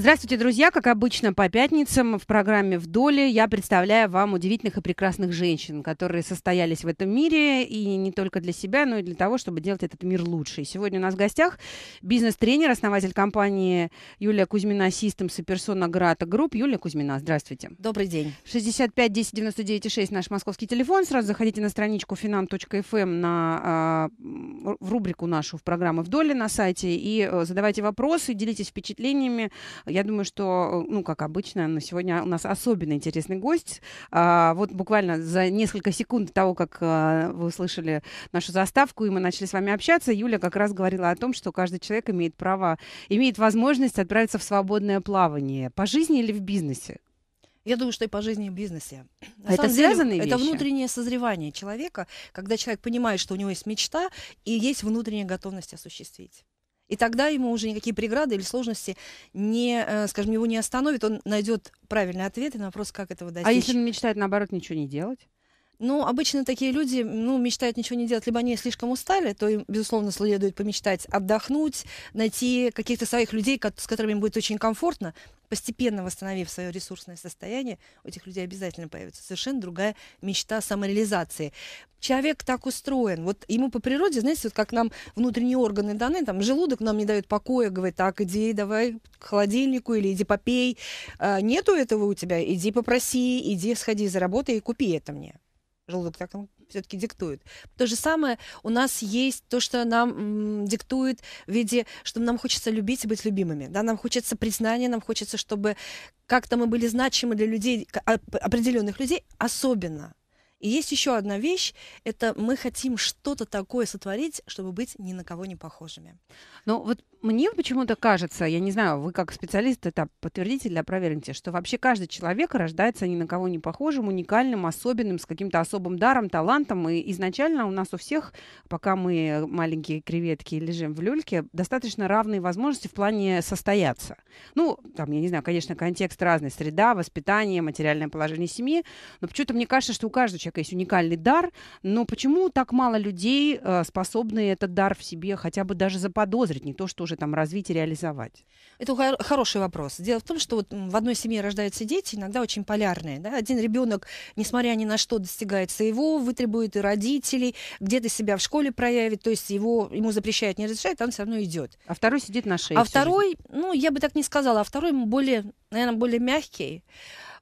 Здравствуйте, друзья. Как обычно, по пятницам в программе «Вдоль» я представляю вам удивительных и прекрасных женщин, которые состоялись в этом мире, и не только для себя, но и для того, чтобы делать этот мир лучше. И сегодня у нас в гостях бизнес-тренер, основатель компании Юлия Кузьмина Системс и персона Грата Групп. Юлия Кузьмина, здравствуйте. Добрый день. 65 10 99 6 наш московский телефон. Сразу заходите на страничку finam.fm эм на, а, в рубрику нашу в программу «Вдоль» на сайте и э, задавайте вопросы, делитесь впечатлениями я думаю, что, ну, как обычно, но сегодня у нас особенно интересный гость. А, вот буквально за несколько секунд того, как а, вы услышали нашу заставку, и мы начали с вами общаться, Юля как раз говорила о том, что каждый человек имеет право, имеет возможность отправиться в свободное плавание. По жизни или в бизнесе? Я думаю, что и по жизни и в бизнесе. А на это связанные деле, вещи? Это внутреннее созревание человека, когда человек понимает, что у него есть мечта и есть внутренняя готовность осуществить. И тогда ему уже никакие преграды или сложности не, э, скажем, его не остановит. Он найдет правильный ответ на вопрос, как этого достичь. А если он мечтает, наоборот, ничего не делать? Ну, обычно такие люди, ну, мечтают ничего не делать, либо они слишком устали, то им, безусловно, следует помечтать, отдохнуть, найти каких-то своих людей, с которыми им будет очень комфортно, постепенно восстановив свое ресурсное состояние, у этих людей обязательно появится совершенно другая мечта самореализации. Человек так устроен. Вот ему по природе, знаете, вот как нам внутренние органы даны, там желудок нам не дает покоя, говорит, так, иди, давай к холодильнику или иди попей. А, нету этого у тебя, иди попроси, иди сходи, заработай и купи это мне. Желудок так все-таки диктует. То же самое у нас есть то, что нам диктует в виде, что нам хочется любить и быть любимыми. Да? Нам хочется признания, нам хочется, чтобы как-то мы были значимы для людей, а, определенных людей особенно. И есть еще одна вещь, это мы хотим что-то такое сотворить, чтобы быть ни на кого не похожими. Ну вот мне почему-то кажется, я не знаю, вы как специалист это подтвердите или опроверните, что вообще каждый человек рождается ни на кого не похожим, уникальным, особенным, с каким-то особым даром, талантом. И изначально у нас у всех, пока мы маленькие креветки лежим в люльке, достаточно равные возможности в плане состояться. Ну, там, я не знаю, конечно, контекст разный, среда, воспитание, материальное положение семьи, но почему-то мне кажется, что у каждого человека есть уникальный дар, но почему так мало людей э, способны этот дар в себе хотя бы даже заподозрить, не то что тоже там развить и реализовать? Это хороший вопрос. Дело в том, что вот в одной семье рождаются дети, иногда очень полярные. Да? Один ребенок, несмотря ни на что, достигает своего, вытребует и родителей, где-то себя в школе проявит, то есть его, ему запрещают, не разрешают, он все равно идет. А второй сидит на шее. А второй, жизнь. ну, я бы так не сказала, а второй более, наверное, более мягкий.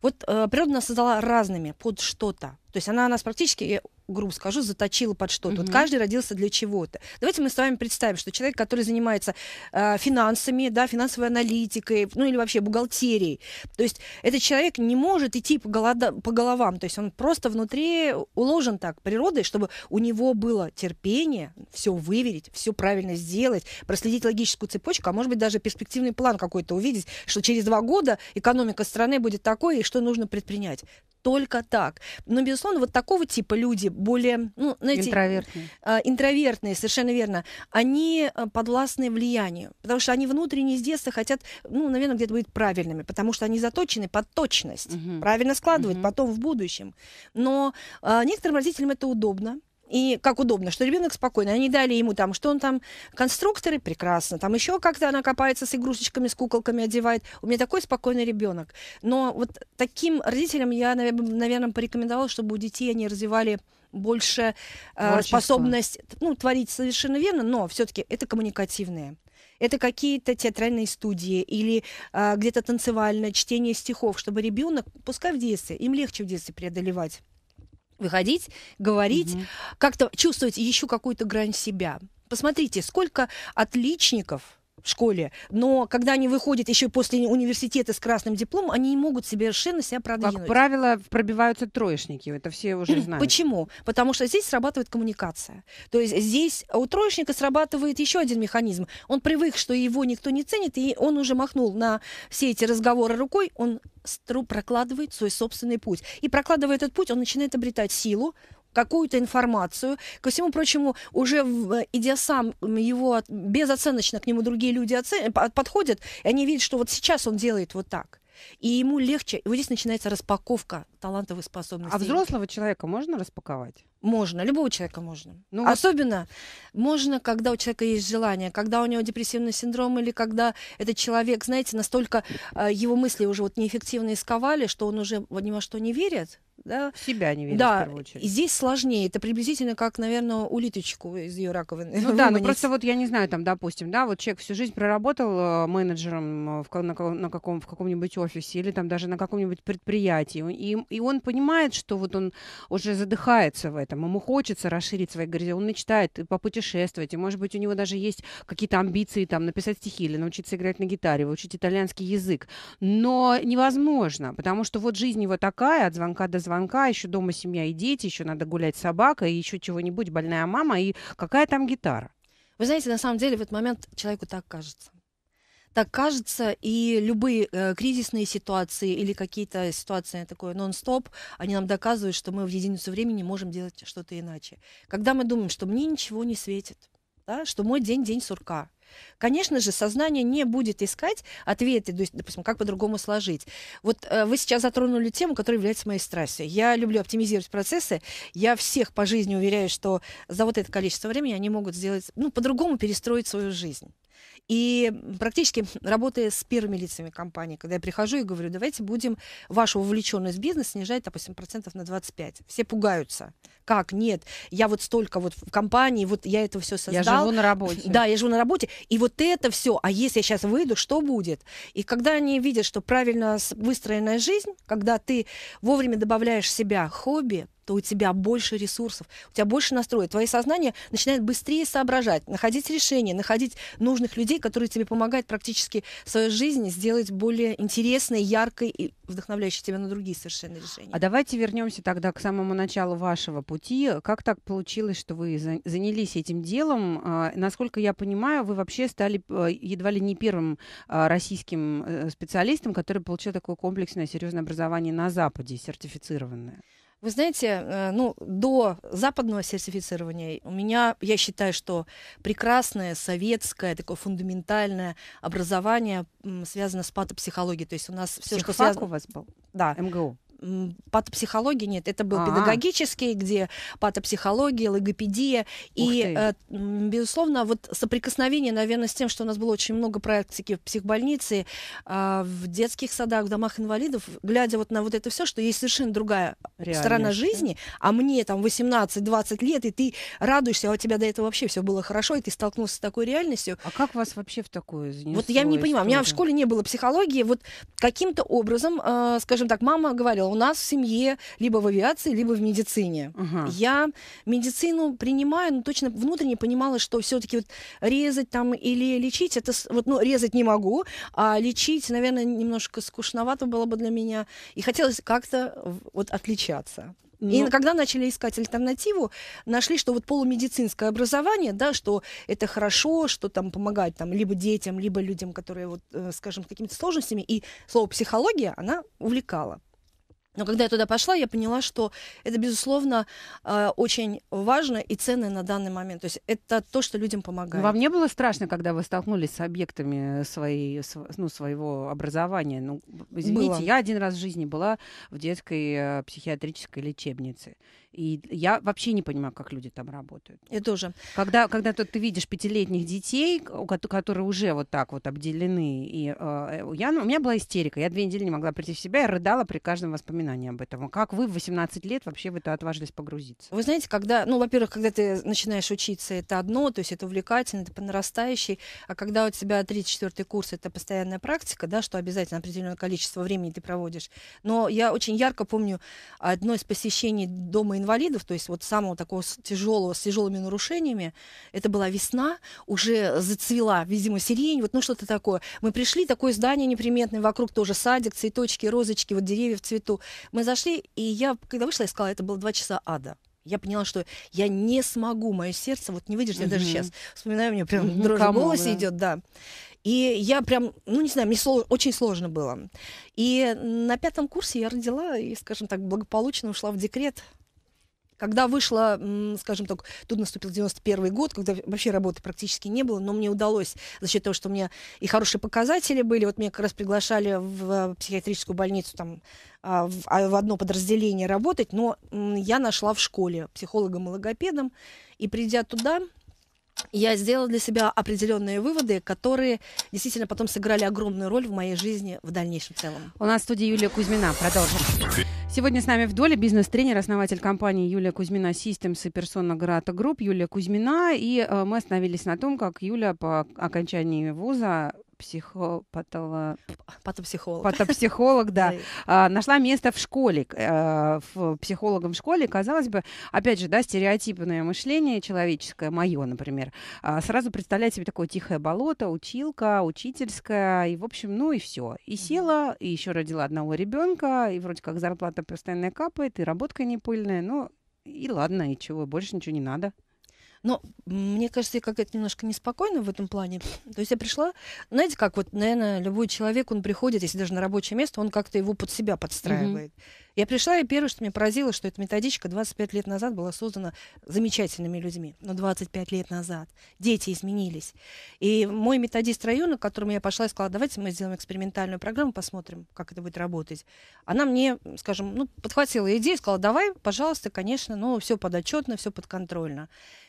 Вот э, природа нас создала разными под что-то. То есть она нас практически грубо скажу, заточила под что-то. Угу. Вот каждый родился для чего-то. Давайте мы с вами представим, что человек, который занимается э, финансами, да, финансовой аналитикой, ну или вообще бухгалтерией, то есть этот человек не может идти по, голода, по головам, то есть он просто внутри уложен так природой, чтобы у него было терпение все выверить, все правильно сделать, проследить логическую цепочку, а может быть даже перспективный план какой-то увидеть, что через два года экономика страны будет такой, и что нужно предпринять только так. Но, безусловно, вот такого типа люди более, ну, знаете... Интровертные. Э, интровертные, совершенно верно. Они а, подвластны влиянию, потому что они внутренне с детства хотят, ну, наверное, где-то быть правильными, потому что они заточены под точность, угу. правильно складывать угу. потом в будущем. Но э, некоторым родителям это удобно, и как удобно, что ребенок спокойно. Они дали ему там, что он там, конструкторы, прекрасно. Там еще как-то она копается с игрушечками, с куколками одевает. У меня такой спокойный ребенок. Но вот таким родителям я, наверное, порекомендовала, чтобы у детей они развивали больше э, способность ну, творить совершенно верно, но все-таки это коммуникативные. Это какие-то театральные студии или э, где-то танцевальное чтение стихов, чтобы ребенок, пускай в детстве, им легче в детстве преодолевать выходить, говорить, угу. как-то чувствовать еще какую-то грань себя. Посмотрите, сколько отличников в школе, но когда они выходят еще после университета с красным дипломом, они не могут себе совершенно себя продвинуть. Как правило, пробиваются троечники, это все уже знают. Почему? Потому что здесь срабатывает коммуникация. То есть здесь у троечника срабатывает еще один механизм. Он привык, что его никто не ценит, и он уже махнул на все эти разговоры рукой, он прокладывает свой собственный путь. И прокладывая этот путь, он начинает обретать силу, какую-то информацию. Ко всему прочему, уже в, идя сам, его безоценочно к нему другие люди оцен... Э, подходят, и они видят, что вот сейчас он делает вот так. И ему легче. И вот здесь начинается распаковка талантов и способностей. А взрослого человека можно распаковать? Можно, любого человека можно. Ну, вот... Особенно можно, когда у человека есть желание, когда у него депрессивный синдром или когда этот человек, знаете, настолько э, его мысли уже вот неэффективно исковали, что он уже во ни во что не верит, да? Себя не видно да. в первую очередь. Здесь сложнее. Это приблизительно как, наверное, улиточку из ее раковины. Ну да, но ну просто вот я не знаю, там, допустим, да, вот человек всю жизнь проработал э, менеджером э, в, на, на каком, в каком-нибудь офисе или там даже на каком-нибудь предприятии. И, и он понимает, что вот он уже задыхается в этом, ему хочется расширить свои горизонты, он мечтает и попутешествовать, и, может быть, у него даже есть какие-то амбиции там написать стихи или научиться играть на гитаре, выучить итальянский язык. Но невозможно, потому что вот жизнь его такая, от звонка до звонка, звонка, еще дома семья и дети, еще надо гулять с собакой, еще чего-нибудь, больная мама, и какая там гитара? Вы знаете, на самом деле в этот момент человеку так кажется. Так кажется, и любые э, кризисные ситуации или какие-то ситуации такое нон-стоп, они нам доказывают, что мы в единицу времени можем делать что-то иначе. Когда мы думаем, что мне ничего не светит, да, что мой день день сурка, конечно же, сознание не будет искать ответы, допустим, как по-другому сложить. Вот э, вы сейчас затронули тему, которая является моей страстью. Я люблю оптимизировать процессы. Я всех по жизни уверяю, что за вот это количество времени они могут сделать, ну, по-другому перестроить свою жизнь. И практически работая с первыми лицами компании, когда я прихожу и говорю, давайте будем вашу вовлеченность в бизнес снижать, допустим, процентов на 25. Все пугаются. Как? Нет. Я вот столько вот в компании, вот я это все создал. Я живу на работе. Да, я живу на работе. И вот это все. А если я сейчас выйду, что будет? И когда они видят, что правильно выстроенная жизнь, когда ты вовремя добавляешь в себя хобби, то у тебя больше ресурсов, у тебя больше настроя. Твое сознание начинает быстрее соображать, находить решения, находить нужных людей, которые тебе помогают практически свою жизнь сделать более интересной, яркой и вдохновляющей тебя на другие совершенно решения. А давайте вернемся тогда к самому началу вашего пути. Как так получилось, что вы занялись этим делом? А, насколько я понимаю, вы вообще стали э, едва ли не первым а, российским э, специалистом, который получил такое комплексное серьезное образование на Западе, сертифицированное. Вы знаете, э, ну, до западного сертифицирования у меня, я считаю, что прекрасное советское, такое фундаментальное образование связано с патопсихологией. То есть у нас все, что связано... у вас был? Да. МГУ? патопсихологии нет, это был А-а. педагогический, где патопсихология, логопедия. И, э, безусловно, вот соприкосновение, наверное, с тем, что у нас было очень много практики в психбольнице, а, в детских садах, в домах инвалидов, глядя вот на вот это все, что есть совершенно другая Реально. сторона жизни, а мне там 18-20 лет, и ты радуешься, а у тебя до этого вообще все было хорошо, и ты столкнулся с такой реальностью. А как вас вообще в такое Вот я не понимаю, у меня в школе не было психологии, вот каким-то образом, а, скажем так, мама говорила, у нас в семье либо в авиации, либо в медицине. Угу. Я медицину принимаю, но точно внутренне понимала, что все-таки вот резать там или лечить, это вот, ну, резать не могу, а лечить, наверное, немножко скучновато было бы для меня. И хотелось как-то вот отличаться. Но... И ну. когда начали искать альтернативу, нашли, что вот полумедицинское образование, да, что это хорошо, что там помогает там либо детям, либо людям, которые вот, э, скажем, с какими-то сложностями. И слово психология, она увлекала. Но когда я туда пошла, я поняла, что это, безусловно, а, очень важно и ценно на данный момент. То есть это то, что людям помогает. Вам не было страшно, когда вы столкнулись с объектами своей, ну, своего образования? Ну, извините, было. я один раз в жизни была в детской э, психиатрической лечебнице. И я вообще не понимаю, как люди там работают. Я тоже. Когда, когда ты, ты видишь пятилетних детей, которые уже вот так вот обделены, и э, э я, ну, у меня была истерика. Я две недели не могла прийти в себя, я рыдала при каждом воспоминании воспоминания об этом? Как вы в 18 лет вообще в это отважились погрузиться? Вы знаете, когда, ну, во-первых, когда ты начинаешь учиться, это одно, то есть это увлекательно, это по нарастающей, а когда у тебя 34-й курс, это постоянная практика, да, что обязательно определенное количество времени ты проводишь. Но я очень ярко помню одно из посещений дома инвалидов, то есть вот самого такого тяжелого, с тяжелыми нарушениями, это была весна, уже зацвела, видимо, сирень, вот, ну, что-то такое. Мы пришли, такое здание неприметное, вокруг тоже садик, цветочки, розочки, вот деревья в цвету. Мы зашли, и я, когда вышла, я сказала, это было два часа ада. Я поняла, что я не смогу, мое сердце вот не выдержит. Я даже сейчас вспоминаю, мне прям угу, дрожь в голосе идет, да. И я прям, ну не знаю, мне сло, очень сложно было. И на пятом курсе я родила и, скажем так, благополучно ушла в декрет. Когда вышла, скажем так, тут наступил 91 год, когда вообще работы практически не было, но мне удалось за счет того, что у меня и хорошие показатели были. Вот меня как раз приглашали в э, психиатрическую больницу там а, а, в одно подразделение работать, но я нашла в школе психологом и логопедом, и придя туда, я сделала для себя определенные выводы, которые действительно потом сыграли огромную роль в моей жизни в дальнейшем целом. У нас в студии Юлия Кузьмина. Продолжим. Сегодня с нами в доле бизнес-тренер, основатель компании Юлия Кузьмина Systems и персона Грата Групп Юлия Кузьмина. И э, мы остановились на том, как Юля по окончании вуза психо... патоло... патопсихолог. Патопсихолог, да. А, нашла место в школе, э, в психологом в школе. Казалось бы, опять же, да, стереотипное мышление человеческое, мое, например, а, сразу представляет себе такое тихое болото, училка, учительская, и, в общем, ну и все. И села, и еще родила одного ребенка, и вроде как зарплата постоянно капает, и работка не пыльная, но и ладно, и чего, больше ничего не надо. Но мне кажется, я какая-то немножко неспокойна в этом плане. То есть я пришла, знаете, как вот, наверное, любой человек, он приходит, если даже на рабочее место, он как-то его под себя подстраивает. Mm-hmm. Я пришла, и первое, что меня поразило, что эта методичка 25 лет назад была создана замечательными людьми. Но 25 лет назад дети изменились. И мой методист района, к которому я пошла и сказала, давайте мы сделаем экспериментальную программу, посмотрим, как это будет работать. Она мне, скажем, ну, подхватила идею, сказала, давай, пожалуйста, конечно, но все подотчетно, все подконтрольно.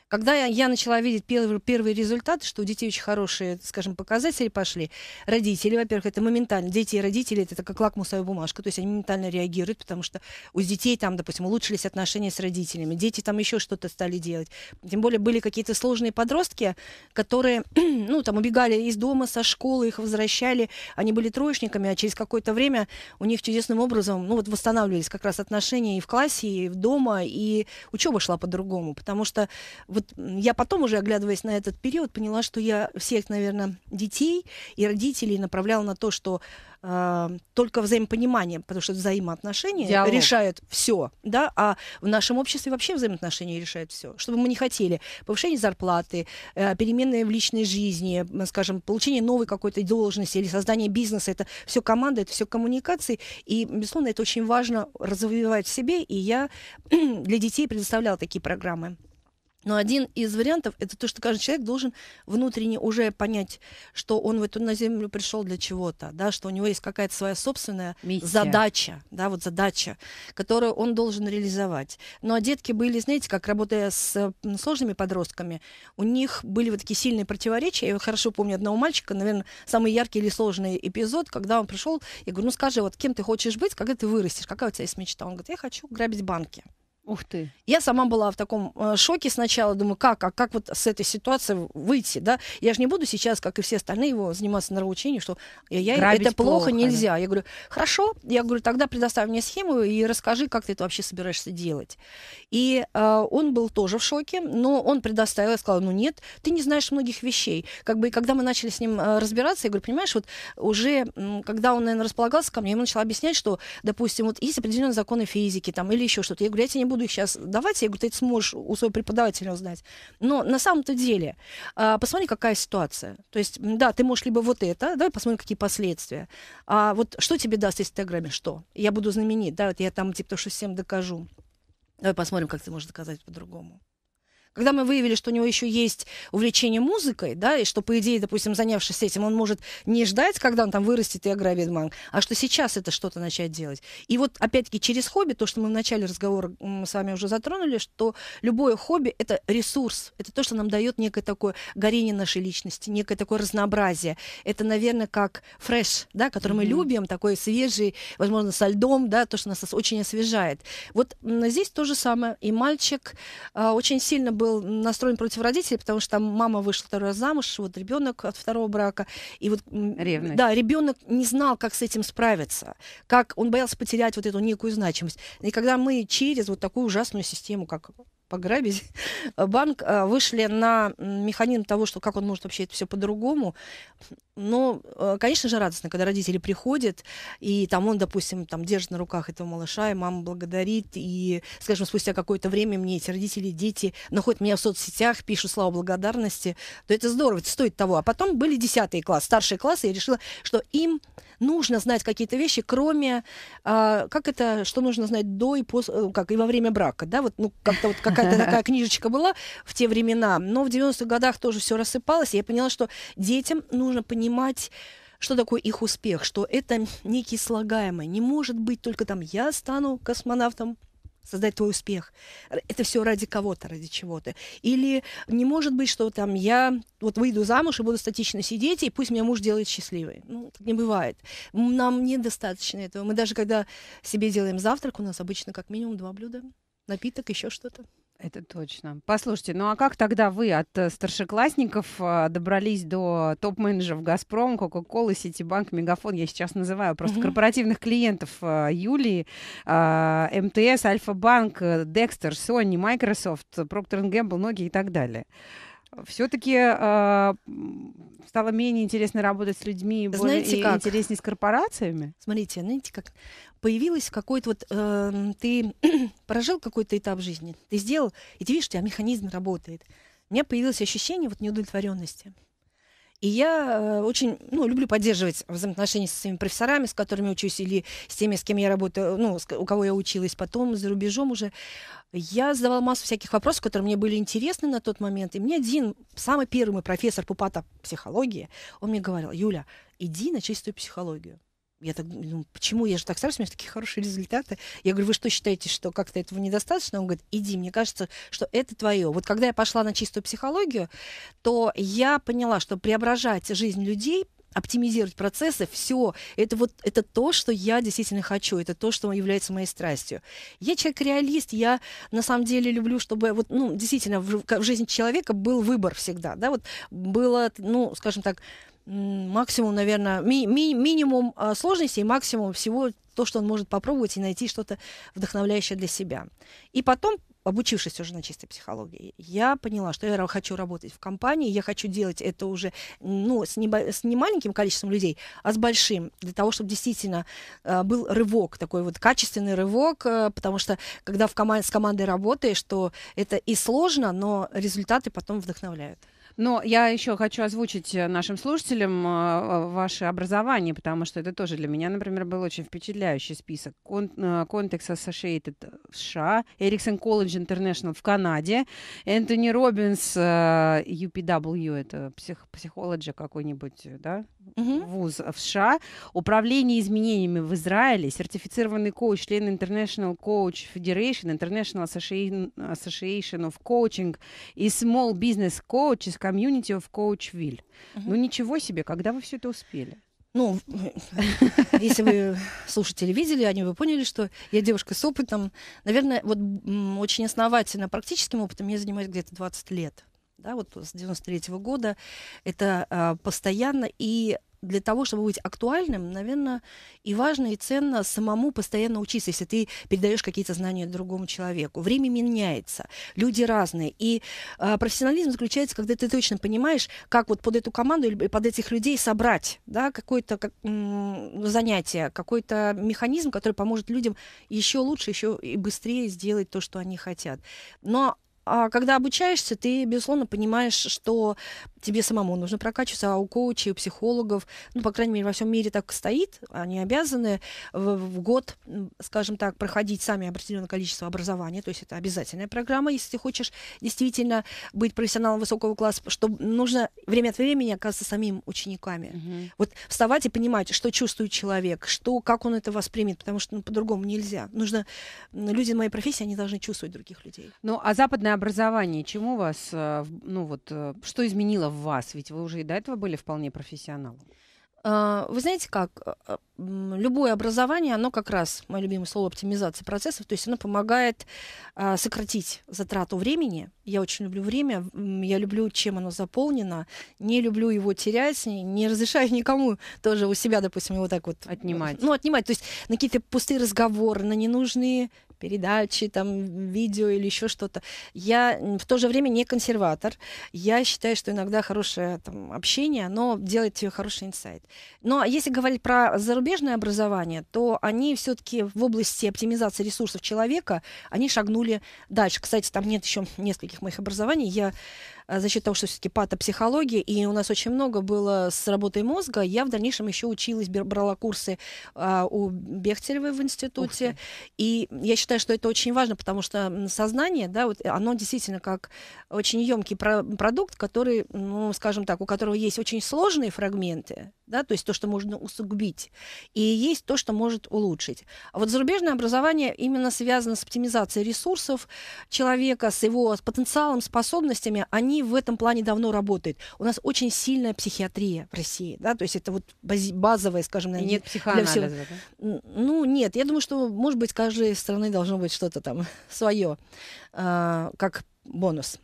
Когда я начала видеть первый первый результат, что у детей очень хорошие, скажем, показатели пошли, родители, во-первых, это моментально, дети и родители, это как лакмусовая бумажка, то есть они моментально реагируют, потому что у детей там, допустим, улучшились отношения с родителями, дети там еще что-то стали делать. Тем более были какие-то сложные подростки, которые, ну, там, убегали из дома, со школы, их возвращали, они были троечниками, а через какое-то время у них чудесным образом, ну, вот восстанавливались как раз отношения и в классе, и в дома, и учеба шла по-другому, потому что вот я потом уже, оглядываясь на этот период, поняла, что я всех, наверное, детей и родителей направляла на то, что э, только взаимопонимание, потому что взаимоотношения Диалог. решают все, да, а в нашем обществе вообще взаимоотношения решают все, что бы мы не хотели. Повышение зарплаты, э, переменные в личной жизни, скажем, получение новой какой-то должности или создание бизнеса, это все команда, это все коммуникации, и, безусловно, это очень важно развивать в себе, и я для детей предоставляла такие программы. Но один из вариантов это то, что каждый человек должен внутренне уже понять, что он в эту на землю пришел для чего-то, да, что у него есть какая-то своя собственная Миссия. задача, да, вот задача, которую он должен реализовать. Ну а детки были, знаете, как работая с сложными подростками, у них были вот такие сильные противоречия. Я хорошо помню одного мальчика, наверное, самый яркий или сложный эпизод, когда он пришел, я говорю, ну скажи, вот кем ты хочешь быть, когда ты вырастешь, какая у тебя есть мечта? Он говорит, я хочу грабить банки. Ух ты. Я сама была в таком э, шоке сначала, думаю, как, а как вот с этой ситуации выйти, да? Я же не буду сейчас, как и все остальные, его заниматься нравоучением, что я, я, это плохо, плохо нельзя. Да. Я говорю, хорошо, я говорю, тогда предоставь мне схему и расскажи, как ты это вообще собираешься делать. И э, он был тоже в шоке, но он предоставил, я сказала, ну нет, ты не знаешь многих вещей. Как бы, и когда мы начали с ним э, разбираться, я говорю, понимаешь, вот уже, м, когда он, наверное, располагался ко мне, я ему начала объяснять, что, допустим, вот есть определенные законы физики там или еще что-то. Я говорю, я тебе не буду буду их сейчас давать, я говорю, ты это сможешь у своего преподавателя узнать. Но на самом-то деле, а, посмотри, какая ситуация. То есть, да, ты можешь либо вот это, давай посмотрим, какие последствия. А вот что тебе даст если ты Инстаграме? Что? Я буду знаменит, да, вот я там типа то, что всем докажу. Давай посмотрим, как ты можешь доказать по-другому когда мы выявили, что у него еще есть увлечение музыкой, да, и что, по идее, допустим, занявшись этим, он может не ждать, когда он там вырастет и ограбит банк, а что сейчас это что-то начать делать. И вот, опять-таки, через хобби, то, что мы в начале разговора с вами уже затронули, что любое хобби — это ресурс, это то, что нам дает некое такое горение нашей личности, некое такое разнообразие. Это, наверное, как фреш, да, который mm-hmm. мы любим, такой свежий, возможно, со льдом, да, то, что нас очень освежает. Вот здесь то же самое. И мальчик э, очень сильно был был настроен против родителей, потому что там мама вышла второй раз замуж, вот ребенок от второго брака. И вот, Ревность. Да, ребенок не знал, как с этим справиться, как он боялся потерять вот эту некую значимость. И когда мы через вот такую ужасную систему, как пограбить банк, э, вышли на механизм того, что как он может вообще это все по-другому. Но, э, конечно же, радостно, когда родители приходят, и там он, допустим, там держит на руках этого малыша, и мама благодарит, и, скажем, спустя какое-то время мне эти родители, дети находят меня в соцсетях, пишут слова благодарности, то это здорово, это стоит того. А потом были десятые класс, старшие классы, и я решила, что им нужно знать какие-то вещи, кроме, а, как это, что нужно знать до и после, э, как и во время брака, да, вот, ну, как-то вот как какая-то такая книжечка была в те времена, но в 90-х годах тоже все рассыпалось, и я поняла, что детям нужно понимать, что такое их успех, что это некий слагаемый. Не может быть только там «я стану космонавтом», создать твой успех. Это все ради кого-то, ради чего-то. Или не может быть, что там я вот выйду замуж и буду статично сидеть, и пусть меня муж делает счастливой. Ну, так не бывает. Нам недостаточно этого. Мы даже когда себе делаем завтрак, у нас обычно как минимум два блюда, напиток, еще что-то. Это точно. Послушайте, ну а как тогда вы от э, старшеклассников а, добрались до топ-менеджеров «Газпром», «Кока-колы», «Ситибанк», «Мегафон», я сейчас называю просто корпоративных клиентов а, Юлии, а, МТС, «Альфа-банк», э, «Декстер», «Сони», «Майкрософт», «Проктор Гэмбл», «Ноги» и так далее. Все-таки э, а, стало менее интересно работать с людьми, более Знаете, как? интереснее с корпорациями. Смотрите, знаете, как появилось какой-то вот э, ты прожил какой-то этап жизни, ты сделал, и ты видишь, у тебя механизм работает. У меня появилось ощущение вот неудовлетворенности. И я э, очень ну, люблю поддерживать взаимоотношения со своими профессорами, с которыми учусь, или с теми, с кем я работаю, ну, у кого я училась потом, за рубежом уже. Я задавала массу всяких вопросов, которые мне были интересны на тот момент. И мне один, самый первый мой профессор Пупата психологии, он мне говорил, Юля, иди на чистую психологию я так ну почему я же так стараюсь, у меня такие хорошие результаты. Я говорю, вы что считаете, что как-то этого недостаточно? Он говорит, иди, мне кажется, что это твое. Вот когда я пошла на чистую психологию, то я поняла, что преображать жизнь людей, оптимизировать процессы, все, это вот это то, что я действительно хочу, это то, что является моей страстью. Я человек реалист, я на самом деле люблю, чтобы вот, ну, действительно в, в жизни человека был выбор всегда, да, вот было, ну, скажем так, максимум, наверное, ми ми минимум а, сложностей и максимум всего то, что он может попробовать и найти что-то вдохновляющее для себя. И потом обучившись уже на чистой психологии, я поняла, что я хочу работать в компании, я хочу делать это уже ну, с, не, с не маленьким количеством людей, а с большим, для того, чтобы действительно э, был рывок, такой вот качественный рывок, э, потому что когда в команд, с командой работаешь, то это и сложно, но результаты потом вдохновляют. Но я еще хочу озвучить э, нашим слушателям э, э, ваше образование, потому что это тоже для меня, например, был очень впечатляющий список. Context Associated в США, Эриксон Колледж Интернешнл в Канаде, Энтони Робинс, UPW, это псих, психология какой-нибудь, да, угу. вуз в США, управление изменениями в Израиле, сертифицированный коуч, член International Coach Federation, International Association of Coaching и Small Business Coach из комьюнити в Коучвиль. Угу. Ну ничего себе, когда вы все это успели? Ну, если вы слушатели видели, они вы поняли, что я девушка с опытом. Наверное, вот очень основательно практическим опытом я занимаюсь где-то 20 лет. Да, вот с 93 -го года это а, постоянно и для того, чтобы быть актуальным, наверное, и важно, и ценно самому постоянно учиться, если ты передаешь какие-то знания другому человеку. Время меняется, люди разные. И э, профессионализм заключается, когда ты точно понимаешь, как вот под эту команду или под этих людей собрать да, какое-то как, занятие, какой-то механизм, который поможет людям еще лучше, еще и быстрее сделать то, что они хотят. Но а когда обучаешься, ты, безусловно, понимаешь, что тебе самому нужно прокачиваться, а у коучей, у психологов, ну, по крайней мере, во всем мире так стоит, они обязаны в, в год, скажем так, проходить сами определенное количество образования, то есть это обязательная программа, если ты хочешь действительно быть профессионалом высокого класса, что нужно время от времени оказаться самим учениками. Угу. Вот вставать и понимать, что чувствует человек, что, как он это воспримет, потому что ну, по-другому нельзя. Нужно, люди моей профессии, они должны чувствовать других людей. Ну, а западная образование чему вас, э, ну вот, э, что изменило в вас? Ведь вы уже и до этого были вполне профессионалом. А, вы знаете как, э, любое образование, оно как раз, мое любимое слово, оптимизация процессов, то есть оно помогает а, сократить затрату времени. Я очень люблю время, я люблю, чем оно заполнено, не люблю его терять, не разрешаю никому тоже у себя, допустим, его так вот... Отнимать. Ну, отнимать, то есть на какие-то пустые разговоры, на ненужные передачи, там, видео или еще что-то. Я в то же время не консерватор. Я считаю, что иногда хорошее там, общение, оно делает тебе хороший инсайт. Но ну, а если говорить про зарубежное образование, то они все-таки в области оптимизации ресурсов человека, они шагнули дальше. Кстати, там нет еще нескольких моих образований. Я Э, за счет того, что все-таки патопсихология, и у нас очень много было с работой мозга, я в дальнейшем еще училась, брала курсы а, у Бехтеревой в институте, и я считаю, что это очень важно, потому что сознание, да, вот оно действительно как очень емкий про продукт, который, ну, скажем так, у которого есть очень сложные фрагменты, да, то есть то, что можно усугубить, и есть то, что может улучшить. А вот зарубежное образование именно связано с оптимизацией ресурсов человека, с его потенциалом, способностями, они они в этом плане давно работают. У нас очень сильная психиатрия в России, да, то есть это вот базовая, скажем, наверное, нет психоанализа, для всего. Да? Ну, нет, я думаю, что, может быть, каждой страны должно быть что-то там свое, а, как бонус.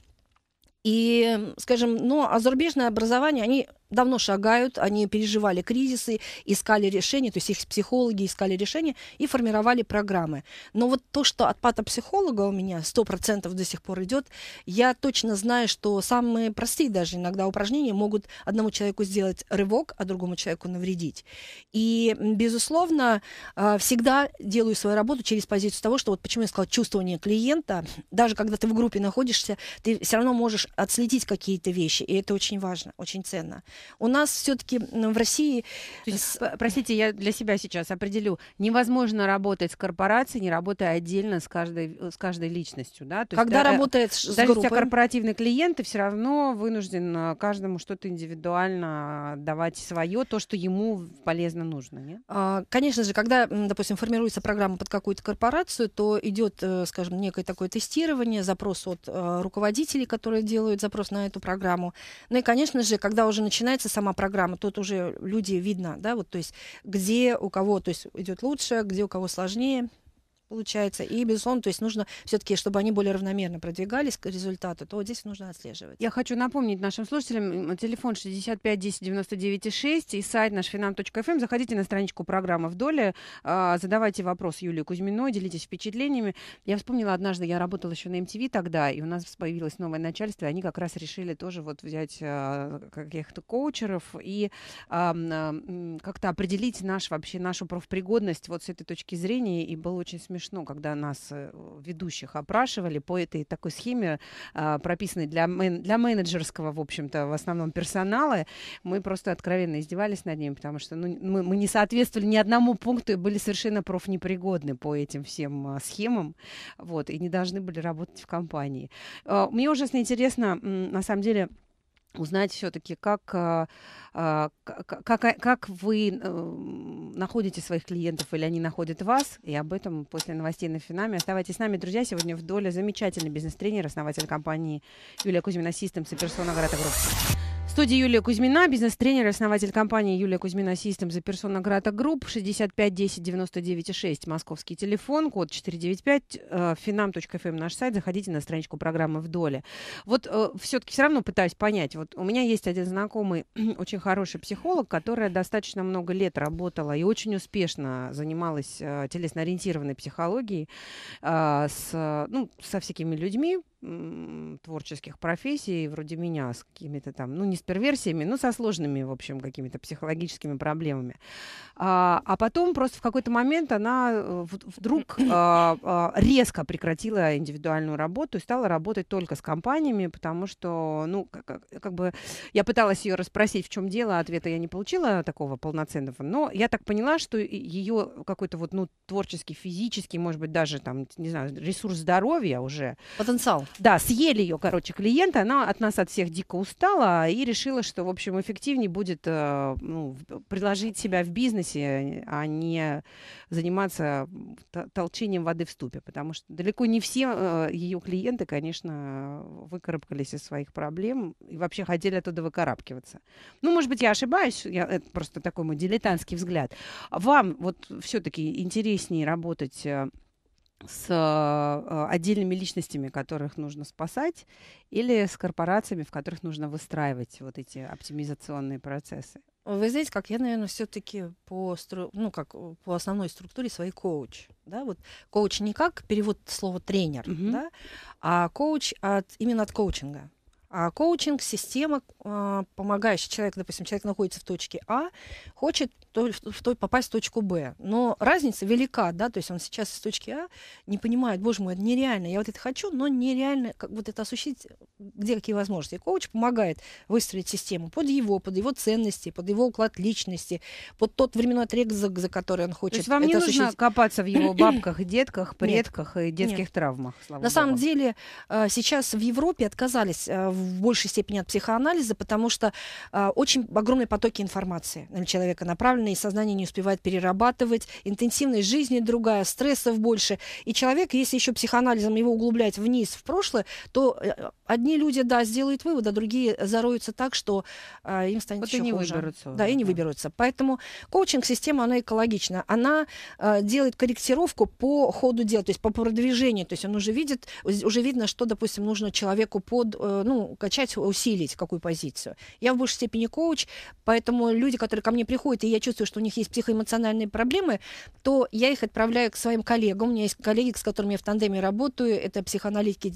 И, скажем, ну, а зарубежное образование, они давно шагают, они переживали кризисы, искали решения, то есть их психологи искали решения и формировали программы. Но вот то, что от патопсихолога у меня 100% до сих пор идет, я точно знаю, что самые простые даже иногда упражнения могут одному человеку сделать рывок, а другому человеку навредить. И, безусловно, э, всегда делаю свою работу через позицию того, что вот почему я сказала чувствование клиента, даже когда ты в группе находишься, ты все равно можешь отследить какие-то вещи, и это очень важно, очень ценно у нас все-таки в России... Есть, э, простите, я для себя сейчас определю. Невозможно работать с корпорацией, не работая отдельно с каждой, э, с каждой личностью. Да? То Когда есть, э, работает даже с группой... Даже у тебя все равно вынужден каждому что-то индивидуально давать свое, то, что ему полезно нужно. Нет? А, конечно же, когда, допустим, формируется программа под какую-то корпорацию, то идет, скажем, некое такое тестирование, запрос от руководителей, которые делают запрос на эту программу. Ну и, конечно же, когда уже начинается начинается сама программа, тут уже люди видно, да, вот, то есть где у кого, то есть идет лучше, где у кого сложнее получается. И, безусловно, то есть нужно все-таки, чтобы они более равномерно продвигались к результату, то вот здесь нужно отслеживать. Я хочу напомнить нашим слушателям, телефон 65 10 99 6 и сайт наш финам.фм. Эм. Заходите на страничку программы в доле, э, задавайте вопрос Юлии Кузьминой, делитесь впечатлениями. Я вспомнила, однажды я работала еще на MTV эм тогда, и у нас появилось новое начальство, и они как раз решили тоже вот взять э, каких-то коучеров и э, как-то определить наш, вообще нашу профпригодность вот с этой точки зрения, и было очень смешно смешно, ну, когда нас э, ведущих опрашивали по этой такой схеме, а, прописанной для, мен, для менеджерского, в общем-то, в основном персонала. Мы просто откровенно издевались над ними, потому что ну, мы, мы не соответствовали ни одному пункту и были совершенно профнепригодны по этим всем а, схемам, вот, и не должны были работать в компании. А, мне ужасно интересно, на самом деле, узнать все-таки, как, а, а, как, а, как вы находите своих клиентов или они находят вас. И об этом после новостей на Финаме. Оставайтесь с нами, друзья. Сегодня в доле замечательный бизнес-тренер, основатель компании Юлия Кузьмина Системс и персона Грата Групп студии Юлия Кузьмина, бизнес-тренер, основатель компании Юлия Кузьмина Систем за персона Грата Групп, 65 10 99 6, московский телефон, код 495, э, финам.фм эм, наш сайт, заходите на страничку программы в доле. Вот э, все-таки все равно пытаюсь понять, вот у меня есть один знакомый, очень хороший психолог, которая достаточно много лет работала и очень успешно занималась э, телесно-ориентированной психологией с, ну, со всякими людьми, творческих профессий, вроде меня, с какими-то там, ну, не с перверсиями, но со сложными, в общем, какими-то психологическими проблемами. А, а потом просто в какой-то момент она э, вдруг а, а, резко прекратила индивидуальную работу и стала работать только с компаниями, потому что, ну, как, как бы я пыталась ее расспросить, в чем дело, а ответа я не получила такого полноценного, но я так поняла, что ее какой-то вот, ну, творческий, физический, может быть, даже там, не знаю, ресурс здоровья уже... Потенциал. Да, съели ее, короче, клиенты. Она от нас, от всех дико устала и решила, что, в общем, эффективнее будет э, ну, предложить себя в бизнесе, а не заниматься толчением воды в ступе. Потому что далеко не все э, ее клиенты, конечно, выкарабкались из своих проблем и вообще хотели оттуда выкарабкиваться. Ну, может быть, я ошибаюсь, я, это просто такой мой дилетантский взгляд. Вам вот все-таки интереснее работать э, с э, отдельными личностями, которых нужно спасать, или с корпорациями, в которых нужно выстраивать вот эти оптимизационные процессы? Вы знаете, как я, наверное, все-таки по, ну, как, э, по основной структуре своей коуч. Да? Вот коуч не как перевод слова тренер, угу. да? а коуч от, именно от коучинга. А коучинг – система, а, помогающая человек допустим, человек находится в точке А, хочет в той попасть в точку Б. Но разница велика, да, то есть он сейчас из точки А не понимает, боже мой, это нереально, я вот это хочу, но нереально как вот это осуществить, где какие возможности. И коуч помогает выстроить систему под его, под его ценности, под его уклад личности, под тот временной отрезок, за который он хочет. То есть вам не осуществить. нужно копаться в его бабках, детках, предках Нет. и детских Нет. травмах. На Богу. самом деле а, сейчас в Европе отказались а, в в большей степени от психоанализа, потому что э, очень огромные потоки информации на человека направлены, и сознание не успевает перерабатывать, интенсивность жизни другая, стрессов больше. И человек, если еще психоанализом его углублять вниз в прошлое, то э, одни люди, да, сделают выводы, а другие зароются так, что э, им станет вот еще и не хуже. Выберутся, да, и не да. выберутся. Поэтому коучинг-система, она экологична. Она э, делает корректировку по ходу дела, то есть по продвижению. То есть он уже видит, уже видно, что, допустим, нужно человеку под, э, ну, качать, усилить какую позицию. Я в большей степени коуч, поэтому люди, которые ко мне приходят, и я чувствую, что у них есть психоэмоциональные проблемы, то я их отправляю к своим коллегам. У меня есть коллеги, с которыми я в тандеме работаю. Это психоаналитики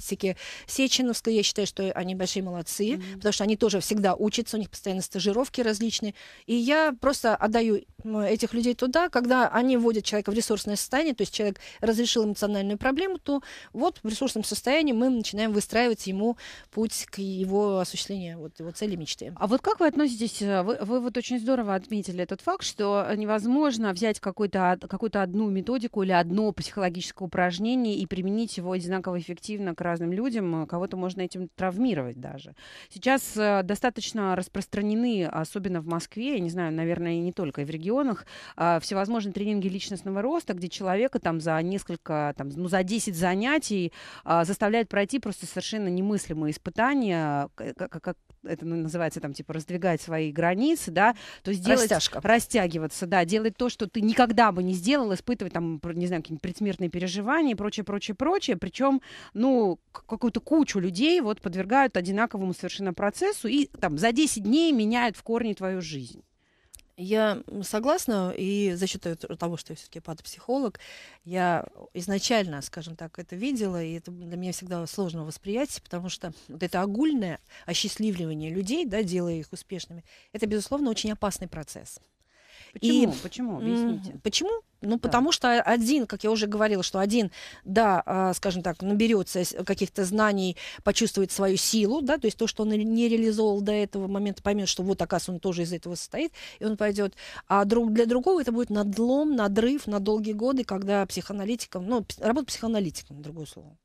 Сеченовской. Я считаю, что они большие молодцы, mm-hmm. потому что они тоже всегда учатся, у них постоянно стажировки различные. И я просто отдаю этих людей туда, когда они вводят человека в ресурсное состояние, то есть человек разрешил эмоциональную проблему, то вот в ресурсном состоянии мы начинаем выстраивать ему путь к его осуществления, вот его цели, мечты. А вот как вы относитесь, э, вы, вы вот очень здорово отметили этот факт, что э, невозможно взять какую-то какую то одну методику или одно психологическое упражнение и применить его одинаково эффективно к разным людям, э, кого-то можно этим травмировать даже. Сейчас достаточно распространены, особенно в Москве, я не знаю, наверное, и не только, и в регионах, всевозможные тренинги личностного роста, где человека там за несколько, там, ну, за 10 занятий заставляют пройти просто совершенно немыслимые испытания, желание, как, как это называется там, типа, раздвигать свои границы, да, то есть Растяжка. Растягиваться, да, делать то, что ты никогда бы не сделал, испытывать там, не знаю, какие-нибудь предсмертные переживания и прочее, прочее, прочее. Причем, ну, какую-то кучу людей вот подвергают одинаковому совершенно процессу и там за 10 дней меняют в корне твою жизнь. Я согласна, и за счет того, что я все-таки патопсихолог, я изначально, скажем так, это видела, и это для меня всегда сложно восприятие, потому что вот это огульное осчастливливание людей, да, делая их успешными, это, безусловно, очень опасный процесс. Почему? И, почему? Объясните. Почему? Ну, да. потому что один, как я уже говорила, что один, да, а, скажем так, наберется каких-то знаний, почувствует свою силу, да, то есть то, что он не реализовал до этого момента, поймет, что вот, оказывается, он тоже из этого состоит, и он пойдет. А друг, для другого это будет надлом, надрыв на долгие годы, когда психоаналитиком, ну, работа психоаналитиком, другое слово.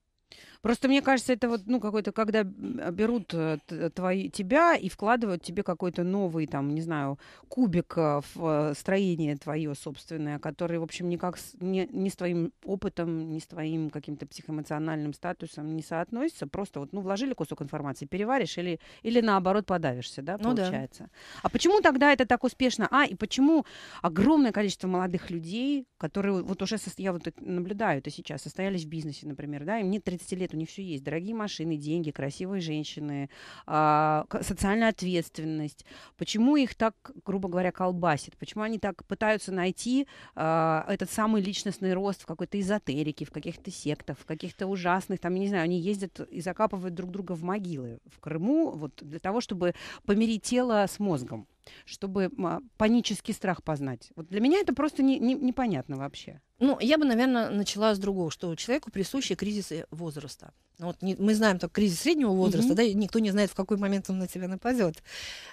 Просто мне кажется, это вот, ну, какой-то, когда а, берут э, твои, тебя и вкладывают тебе какой-то новый, там, не знаю, кубик э, в э, строение твое собственное, который, в общем, никак с, не, не с твоим опытом, не с твоим каким-то психоэмоциональным статусом не соотносится. Просто вот, ну, вложили кусок информации, переваришь или, или наоборот подавишься, да, получается. Ну, да. А почему тогда это так успешно? А, и почему огромное количество молодых людей, которые вот уже, со... я вот наблюдаю это сейчас, состоялись в бизнесе, например, да, и мне 30 лет нет, у них все есть. Дорогие машины, деньги, красивые женщины, а, социальная ответственность. Почему их так, грубо говоря, колбасит? Почему они так пытаются найти а, этот самый личностный рост в какой-то эзотерике, в каких-то сектах, в каких-то ужасных, там, я не знаю, они ездят и закапывают друг друга в могилы в Крыму, вот для того, чтобы помирить тело с мозгом чтобы а, панический страх познать. Вот для меня это просто не, не, непонятно вообще. Ну, я бы, наверное, начала с другого, что человеку присущи кризисы возраста. Ну, вот не, мы знаем так кризис среднего возраста, mm-hmm. да, и никто не знает, в какой момент он на тебя нападет.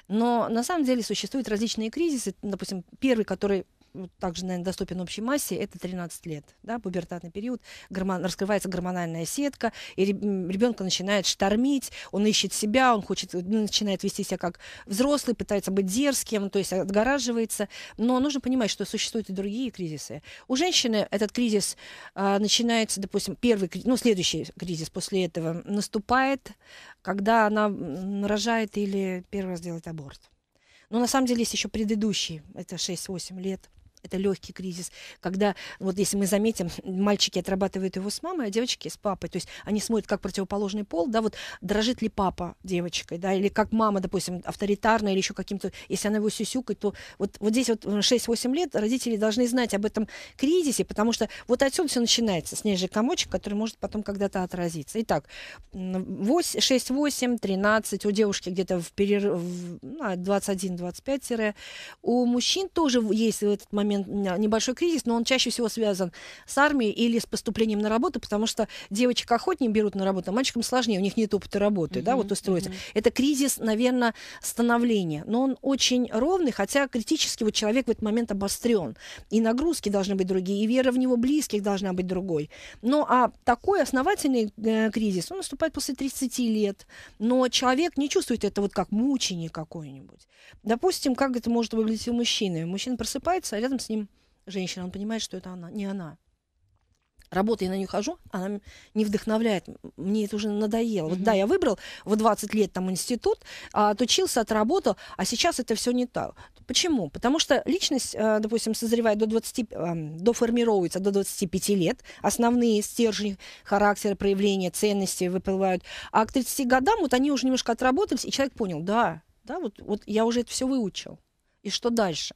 Но на самом деле существуют различные кризисы. Допустим, первый, который также, наверное, доступен общей массе, это 13 лет, да, пубертатный период, гормон, раскрывается гормональная сетка, и ребенка начинает штормить, он ищет себя, он хочет, ну, начинает вести себя как взрослый, пытается быть дерзким, то есть отгораживается, но нужно понимать, что существуют и другие кризисы. У женщины этот кризис а, начинается, допустим, первый, ну, следующий кризис после этого наступает, когда она рожает или первый раз делает аборт. Но на самом деле есть еще предыдущий, это 6-8 лет это легкий кризис, когда, вот если мы заметим, мальчики отрабатывают его с мамой, а девочки с папой. То есть они смотрят, как противоположный пол, да, вот дрожит ли папа девочкой, да, или как мама, допустим, авторитарная или еще каким-то, если она его сюсюкает, то вот, вот здесь вот 6-8 лет родители должны знать об этом кризисе, потому что вот отсюда все начинается, с ней же комочек, который может потом когда-то отразиться. Итак, 6-8, 13, у девушки где-то в перерыв, 21-25, ну, у мужчин тоже есть в этот момент момент а, небольшой кризис, но он чаще всего связан с армией или с поступлением на работу, потому что девочек охотнее берут на работу, а мальчикам сложнее, у них нет опыта работы, mm-hmm, да, вот устроиться. Mm-hmm. Это кризис, наверное, становления, но он очень ровный, хотя критически вот человек в этот момент обострен. И нагрузки должны быть другие, и вера в него близких должна быть другой. Ну, а такой основательный э, кризис, он наступает после 30 лет, но человек не чувствует это вот как мучение какое-нибудь. Допустим, как это может выглядеть у мужчины? Мужчина просыпается, а рядом с ним женщина, он понимает, что это она, не она. Работа, я на нее хожу, она не вдохновляет, мне это уже надоело. Вот да, я выбрал в 20 лет там институт, отучился, отработал, а сейчас это все не так. Почему? Потому что личность, э, допустим, созревает до 20, эм, доформируется до 25 лет, основные стержни характера, проявления, ценности выплывают, а к 30 годам вот они уже немножко отработались, и человек понял, да, да, вот, вот я уже это все выучил и что дальше.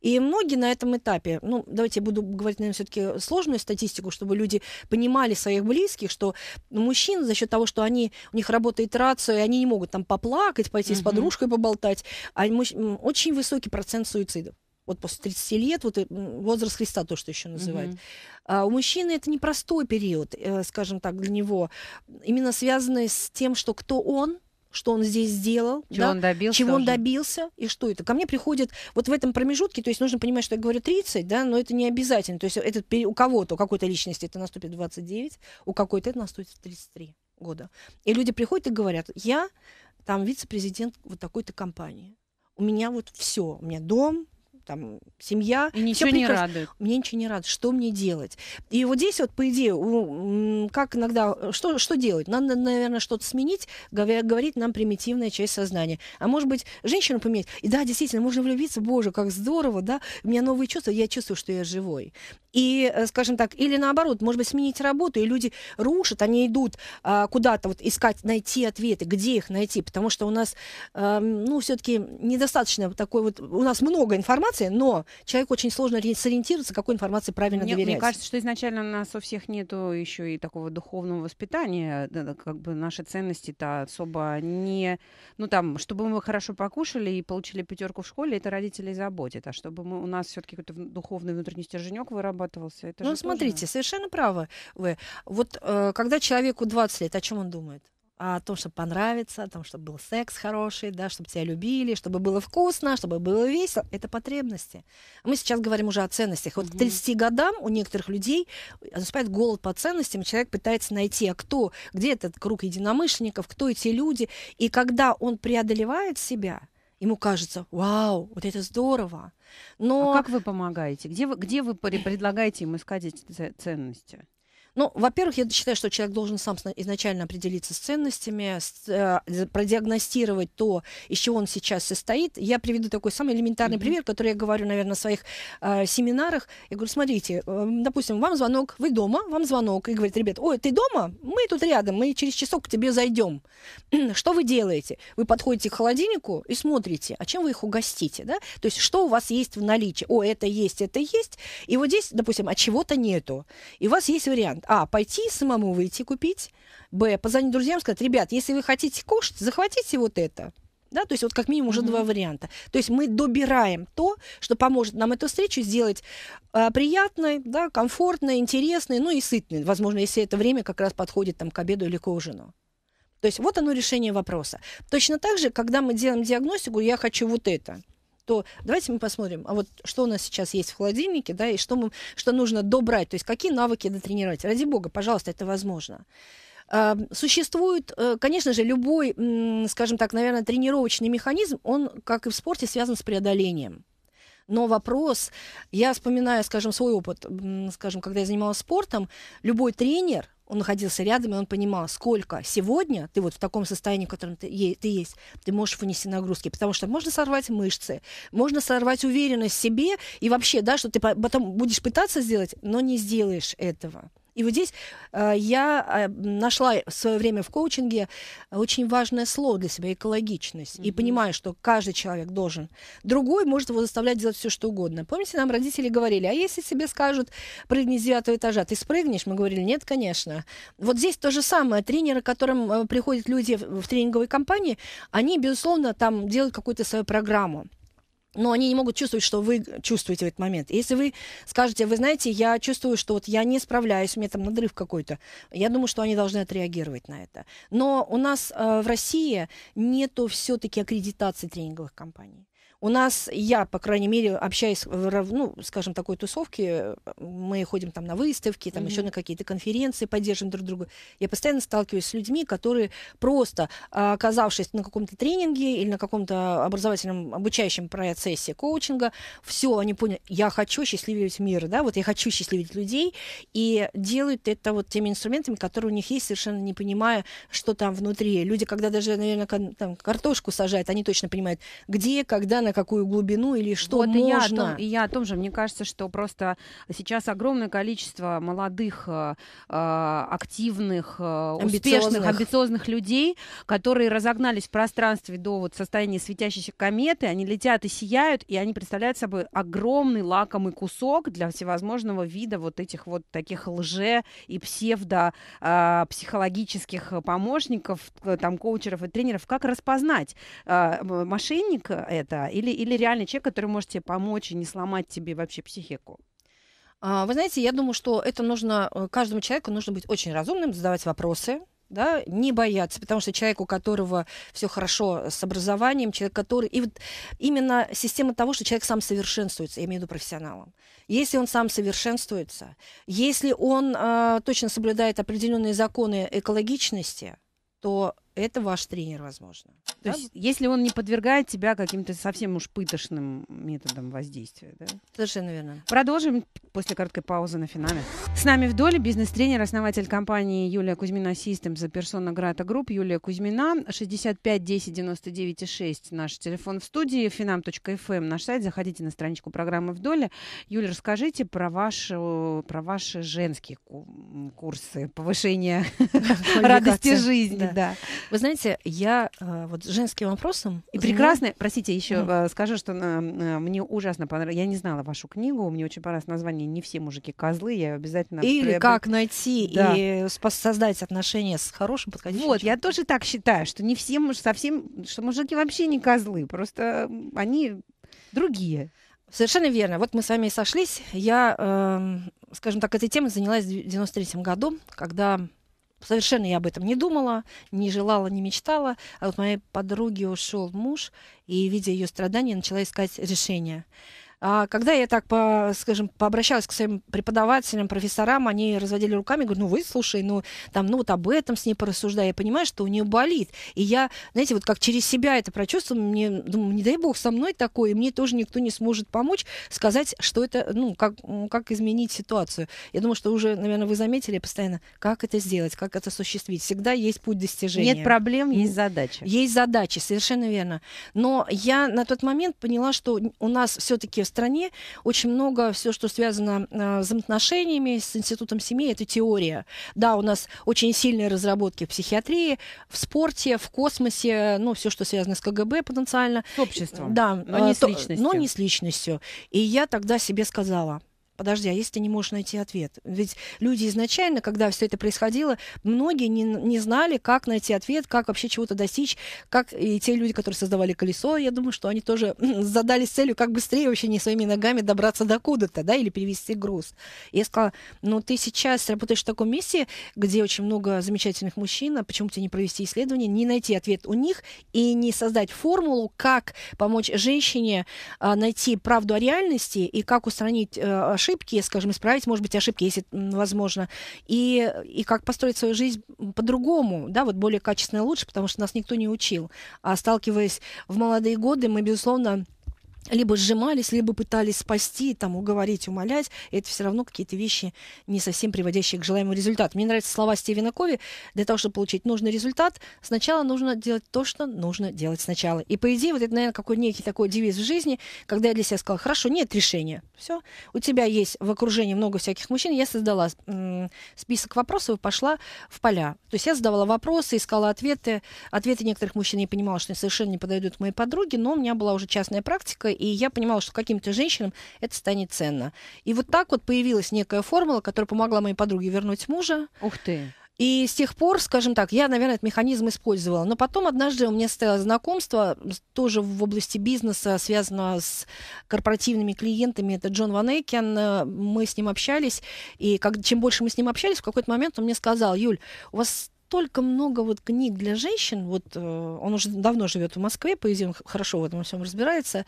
И многие на этом этапе, ну, давайте я буду говорить, наверное, все-таки сложную статистику, чтобы люди понимали своих близких, что мужчин за счет того, что они, у них работает рация, и они не могут там поплакать, пойти mm-hmm. с подружкой поболтать, а очень высокий процент суицидов вот после 30 лет, вот э, возраст Христа, то, что еще называют. Mm-hmm. А у мужчины это непростой период, э, скажем так, для него, именно связанный с тем, что кто он, что он здесь сделал, чего, да, он, добился чего он добился и что это. Ко мне приходит вот в этом промежутке, то есть нужно понимать, что я говорю 30, да, но это не обязательно. То есть этот, у кого-то, у какой-то личности это наступит 29, у какой-то это наступит 33 года. И люди приходят и говорят, я там вице-президент вот такой-то компании. У меня вот все. У меня дом, там семья. И ничего не радует. Мне ничего не радует. Что мне делать? И вот здесь вот, по идее, как иногда, что, что делать? Надо, наверное, что-то сменить, говорит нам примитивная часть сознания. А может быть, женщину поменять? И да, действительно, можно влюбиться, боже, как здорово, да, у меня новые чувства, я чувствую, что я живой. И, э, скажем так, или наоборот, может быть, сменить работу, и люди рушат, они идут а, куда-то вот искать, найти ответы, где их найти, потому что у нас, а, ну, все-таки недостаточно такой вот, у нас много информации, информации, но человеку очень сложно сориентироваться, какой информации правильно мне, доверять. Мне кажется, что изначально у нас у всех нету еще и такого духовного воспитания, как бы наши ценности-то особо не... Ну там, чтобы мы хорошо покушали и получили пятерку в школе, это родителей заботит, а чтобы мы, у нас все-таки какой-то духовный внутренний стерженек вырабатывался, это Ну смотрите, тоже... совершенно правы вы. Вот э, когда человеку 20 лет, о чем он думает? о том, чтобы понравиться, о том, чтобы был секс хороший, да, чтобы тебя любили, чтобы было вкусно, чтобы было весело. Это потребности. Мы сейчас говорим уже о ценностях. Вот угу. к 30 годам у некоторых людей э, наступает голод по ценностям, и человек пытается найти, а кто, где этот круг единомышленников, кто эти люди. И когда он преодолевает себя, ему кажется, вау, вот это здорово. Но... А как вы помогаете? Где вы, где вы предлагаете им искать эти ценности? Ну, во-первых, я считаю, что человек должен сам изначально определиться с ценностями, с, э, продиагностировать то, из чего он сейчас состоит. Я приведу такой самый элементарный mm-hmm. пример, который я говорю, наверное, на своих э, семинарах. Я говорю, смотрите, э, допустим, вам звонок, вы дома, вам звонок, и говорит, ребят, ой, ты дома? Мы тут рядом, мы через часок к тебе зайдем. что вы делаете? Вы подходите к холодильнику и смотрите, а чем вы их угостите, да? То есть, что у вас есть в наличии? О, это есть, это есть. И вот здесь, допустим, а чего-то нету. И у вас есть вариант вариант. А, пойти самому выйти купить. Б, позвонить друзьям, сказать, ребят, если вы хотите кушать, захватите вот это. Да, то есть вот как минимум уже mm-hmm. два варианта. То есть мы добираем то, что поможет нам эту встречу сделать э, приятной, да, комфортной, интересной, ну и сытной. Возможно, если это время как раз подходит там, к обеду или к ужину. То есть вот оно решение вопроса. Точно так же, когда мы делаем диагностику, я хочу вот это – то давайте мы посмотрим, а вот что у нас сейчас есть в холодильнике, да, и что, мы, что нужно добрать, то есть какие навыки дотренировать. Ради бога, пожалуйста, это возможно. Существует, э, конечно же, любой, скажем так, наверное, тренировочный механизм, он, как и в спорте, связан с преодолением. Но вопрос, я вспоминаю, скажем, свой опыт, скажем, когда я занималась спортом, любой тренер, он находился рядом, и он понимал, сколько сегодня ты вот в таком состоянии, в котором ты, ты есть, ты можешь вынести нагрузки. Потому что можно сорвать мышцы, можно сорвать уверенность в себе, и вообще, да, что ты потом будешь пытаться сделать, но не сделаешь этого. И вот здесь э, я э, нашла в свое время в коучинге э, очень важное слово для себя – экологичность. Mm-hmm. И понимаю, что каждый человек должен. Другой может его заставлять делать все, что угодно. Помните, нам родители говорили, а если тебе скажут, прыгни с девятого этажа, ты спрыгнешь? Мы говорили, нет, конечно. Вот здесь то же самое. Тренеры, к которым приходят люди в тренинговой компании, они, безусловно, там делают какую-то свою программу но они не могут чувствовать, что вы чувствуете в этот момент. Если вы скажете, вы знаете, я чувствую, что вот я не справляюсь, у меня там надрыв какой-то, я думаю, что они должны отреагировать на это. Но у нас э, в России нету все-таки аккредитации тренинговых компаний. У нас, я, по крайней мере, общаюсь в, ну, скажем, такой тусовке, мы ходим там на выставки, там mm-hmm. еще на какие-то конференции, поддерживаем друг друга. Я постоянно сталкиваюсь с людьми, которые просто, а, оказавшись на каком-то тренинге или на каком-то образовательном обучающем процессе коучинга, все, они поняли, я хочу счастливить мир, да, вот я хочу счастливить людей, и делают это вот теми инструментами, которые у них есть, совершенно не понимая, что там внутри. Люди, когда даже, наверное, там, картошку сажают, они точно понимают, где, когда, на какую глубину или что вот можно. И я, о том, и я о том же. Мне кажется, что просто сейчас огромное количество молодых, э, э, активных, э, амбициозных. успешных, амбициозных людей, которые разогнались в пространстве до вот состояния светящейся кометы, они летят и сияют, и они представляют собой огромный лакомый кусок для всевозможного вида вот этих вот таких лже и псевдо психологических помощников, там коучеров и тренеров. Как распознать э, мошенника это или, или реальный человек, который может тебе помочь и не сломать тебе вообще психику? А, вы знаете, я думаю, что это нужно, э, каждому человеку нужно быть очень разумным, задавать вопросы, да, не бояться, потому что человек, у которого все хорошо с образованием, человек, который... И вот именно система того, что человек сам совершенствуется, я имею в виду профессионалом. Если он сам совершенствуется, если он э, точно соблюдает определенные законы экологичности, то это ваш тренер, возможно. Да? есть, если он не подвергает тебя каким-то совсем уж пытошным методам воздействия. Да? Совершенно верно. Продолжим после короткой паузы на финале. С нами в доле бизнес-тренер, основатель компании Юлия Кузьмина Systems за персона Грата Групп. Юлия Кузьмина, 65 10 99 6, наш телефон в студии, finam.fm, эм наш сайт. Заходите на страничку программы в доле. Юля, расскажите про ваши, про ваши женские курсы повышения радости жизни. Да. Вы знаете, я э, вот с женским вопросом... И прекрасно, простите, еще э, скажу, что мне ужасно понравилось. Я не знала вашу книгу, мне очень понравилось название «Не все мужики козлы», я обязательно... Или как найти и создать отношения с хорошим, подходящим Вот, я тоже так считаю, что не все, совсем, что мужики вообще не козлы, просто они другие. Совершенно верно. Вот мы с вами и сошлись. Я, э, скажем так, этой темой занялась в 93 году, когда Совершенно я об этом не думала, не желала, не мечтала. А вот моей подруге ушел муж, и, видя ее страдания, начала искать решение. А когда я так, по, скажем, пообращалась к своим преподавателям, профессорам, они разводили руками, говорят, ну выслушай, ну там, ну вот об этом с ней порассуждай. Я понимаю, что у нее болит. И я, знаете, вот как через себя это прочувствовала, мне, думаю, не дай бог со мной такое, и мне тоже никто не сможет помочь сказать, что это, ну, как, как изменить ситуацию. Я думаю, что уже, наверное, вы заметили постоянно, как это сделать, как это осуществить. Всегда есть путь достижения. Нет проблем, есть задачи. Есть задачи, совершенно верно. Но я на тот момент поняла, что у нас все-таки стране очень много все, что связано а, с взаимоотношениями, с институтом семьи, это теория. Да, у нас очень сильные разработки в психиатрии, в спорте, в космосе, ну, все, что связано с КГБ потенциально. С обществом. Да. Но не а, с личностью. Но не с личностью. И я тогда себе сказала, Подожди, а если ты не можешь найти ответ? Ведь люди изначально, когда все это происходило, многие не, не знали, как найти ответ, как вообще чего-то достичь, как и те люди, которые создавали колесо, я думаю, что они тоже задались целью, как быстрее вообще не своими ногами добраться до куда-то, да, или перевести груз. И я сказала, ну ты сейчас работаешь в таком месте, где очень много замечательных мужчин, а почему тебе не провести исследование, не найти ответ у них и не создать формулу, как помочь женщине а, найти правду о реальности и как устранить а, ошибки, скажем, исправить, может быть, ошибки, если возможно, и, и как построить свою жизнь по-другому, да, вот более качественно и лучше, потому что нас никто не учил. А сталкиваясь в молодые годы, мы, безусловно, либо сжимались, либо пытались спасти, там, уговорить, умолять, и это все равно какие-то вещи, не совсем приводящие к желаемому результату. Мне нравятся слова Стивена Кови, для того, чтобы получить нужный результат, сначала нужно делать то, что нужно делать сначала. И, по идее, вот это, наверное, какой некий такой девиз в жизни, когда я для себя сказала, хорошо, нет решения, все, у тебя есть в окружении много всяких мужчин, я создала список вопросов и пошла в поля. То есть я задавала вопросы, искала ответы, ответы некоторых мужчин я понимала, что они совершенно не подойдут моей подруге, но у меня была уже частная практика, и я понимала, что каким-то женщинам это станет ценно. И вот так вот появилась некая формула, которая помогла моей подруге вернуть мужа. Ух ты! И с тех пор, скажем так, я, наверное, этот механизм использовала. Но потом однажды у меня состоялось знакомство, тоже в области бизнеса, связанного с корпоративными клиентами. Это Джон Ван Эйкен. Э, мы с ним общались. И как, чем больше мы с ним общались, в какой-то момент он мне сказал, Юль, у вас настолько много вот книг для женщин, вот э, он уже давно живет в Москве, поэзии, он хорошо в этом всем разбирается,